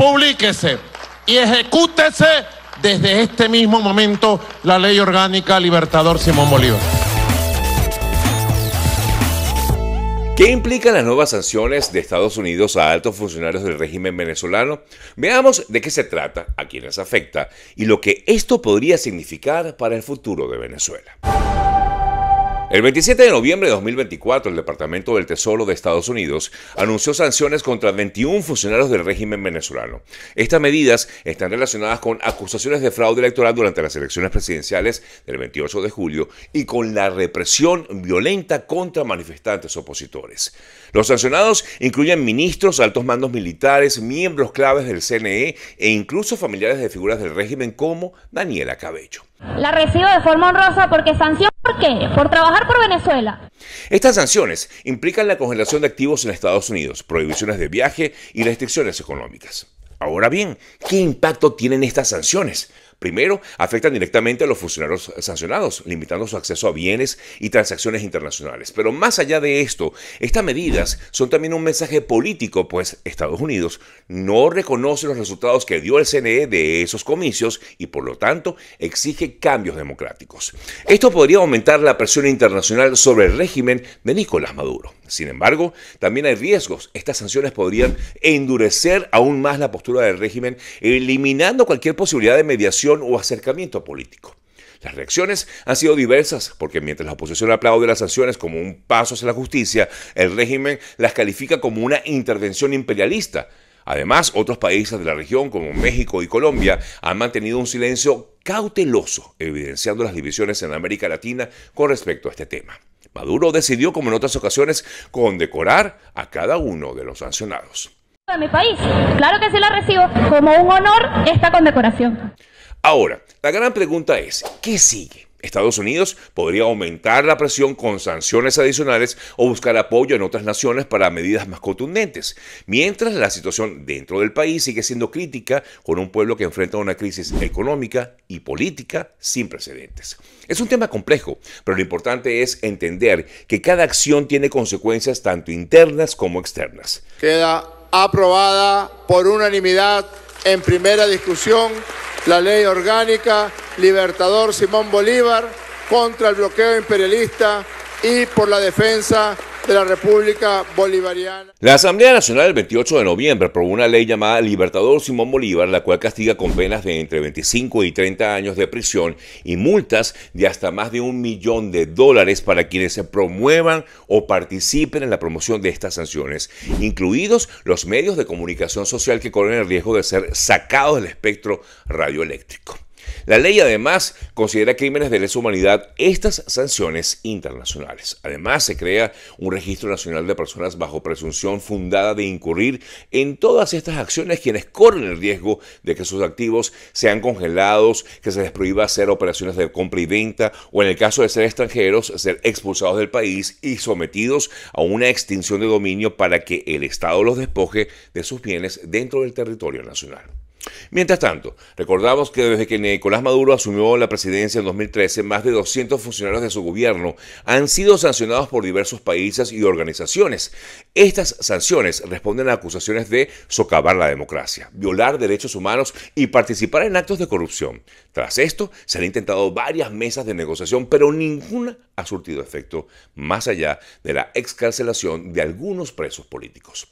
Publíquese y ejecútese desde este mismo momento la ley orgánica Libertador Simón Bolívar. ¿Qué implican las nuevas sanciones de Estados Unidos a altos funcionarios del régimen venezolano? Veamos de qué se trata, a quienes afecta y lo que esto podría significar para el futuro de Venezuela. El 27 de noviembre de 2024, el Departamento del Tesoro de Estados Unidos anunció sanciones contra 21 funcionarios del régimen venezolano. Estas medidas están relacionadas con acusaciones de fraude electoral durante las elecciones presidenciales del 28 de julio y con la represión violenta contra manifestantes opositores. Los sancionados incluyen ministros, altos mandos militares, miembros claves del CNE e incluso familiares de figuras del régimen como Daniela Cabello. La recibo de forma honrosa porque sanción ¿Por qué? Por trabajar por Venezuela. Estas sanciones implican la congelación de activos en Estados Unidos, prohibiciones de viaje y restricciones económicas. Ahora bien, ¿qué impacto tienen estas sanciones? Primero, afectan directamente a los funcionarios sancionados, limitando su acceso a bienes y transacciones internacionales. Pero más allá de esto, estas medidas son también un mensaje político, pues Estados Unidos no reconoce los resultados que dio el CNE de esos comicios y por lo tanto exige cambios democráticos. Esto podría aumentar la presión internacional sobre el régimen de Nicolás Maduro. Sin embargo, también hay riesgos. Estas sanciones podrían endurecer aún más la postura del régimen, eliminando cualquier posibilidad de mediación o acercamiento político. Las reacciones han sido diversas, porque mientras la oposición aplaude las sanciones como un paso hacia la justicia, el régimen las califica como una intervención imperialista. Además, otros países de la región, como México y Colombia, han mantenido un silencio cauteloso, evidenciando las divisiones en América Latina con respecto a este tema. Maduro decidió, como en otras ocasiones, condecorar a cada uno de los sancionados. mi país, claro que se la recibo como un honor esta condecoración. Ahora, la gran pregunta es, ¿qué sigue? Estados Unidos podría aumentar la presión con sanciones adicionales o buscar apoyo en otras naciones para medidas más contundentes, mientras la situación dentro del país sigue siendo crítica con un pueblo que enfrenta una crisis económica y política sin precedentes. Es un tema complejo, pero lo importante es entender que cada acción tiene consecuencias tanto internas como externas. Queda aprobada por unanimidad en primera discusión la ley orgánica Libertador Simón Bolívar contra el bloqueo imperialista y por la defensa la República Bolivariana. La Asamblea Nacional el 28 de noviembre aprobó una ley llamada Libertador Simón Bolívar, la cual castiga con penas de entre 25 y 30 años de prisión y multas de hasta más de un millón de dólares para quienes se promuevan o participen en la promoción de estas sanciones, incluidos los medios de comunicación social que corren el riesgo de ser sacados del espectro radioeléctrico. La ley además considera crímenes de lesa humanidad estas sanciones internacionales. Además se crea un registro nacional de personas bajo presunción fundada de incurrir en todas estas acciones quienes corren el riesgo de que sus activos sean congelados, que se les prohíba hacer operaciones de compra y venta o en el caso de ser extranjeros ser expulsados del país y sometidos a una extinción de dominio para que el Estado los despoje de sus bienes dentro del territorio nacional. Mientras tanto, recordamos que desde que Nicolás Maduro asumió la presidencia en 2013, más de 200 funcionarios de su gobierno han sido sancionados por diversos países y organizaciones. Estas sanciones responden a acusaciones de socavar la democracia, violar derechos humanos y participar en actos de corrupción. Tras esto, se han intentado varias mesas de negociación, pero ninguna ha surtido efecto, más allá de la excarcelación de algunos presos políticos.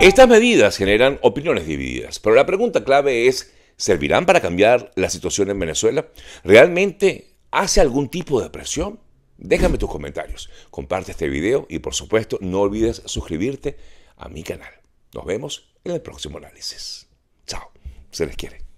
Estas medidas generan opiniones divididas, pero la pregunta clave es, ¿servirán para cambiar la situación en Venezuela? ¿Realmente hace algún tipo de presión? Déjame tus comentarios, comparte este video y por supuesto no olvides suscribirte a mi canal. Nos vemos en el próximo análisis. Chao, se les quiere.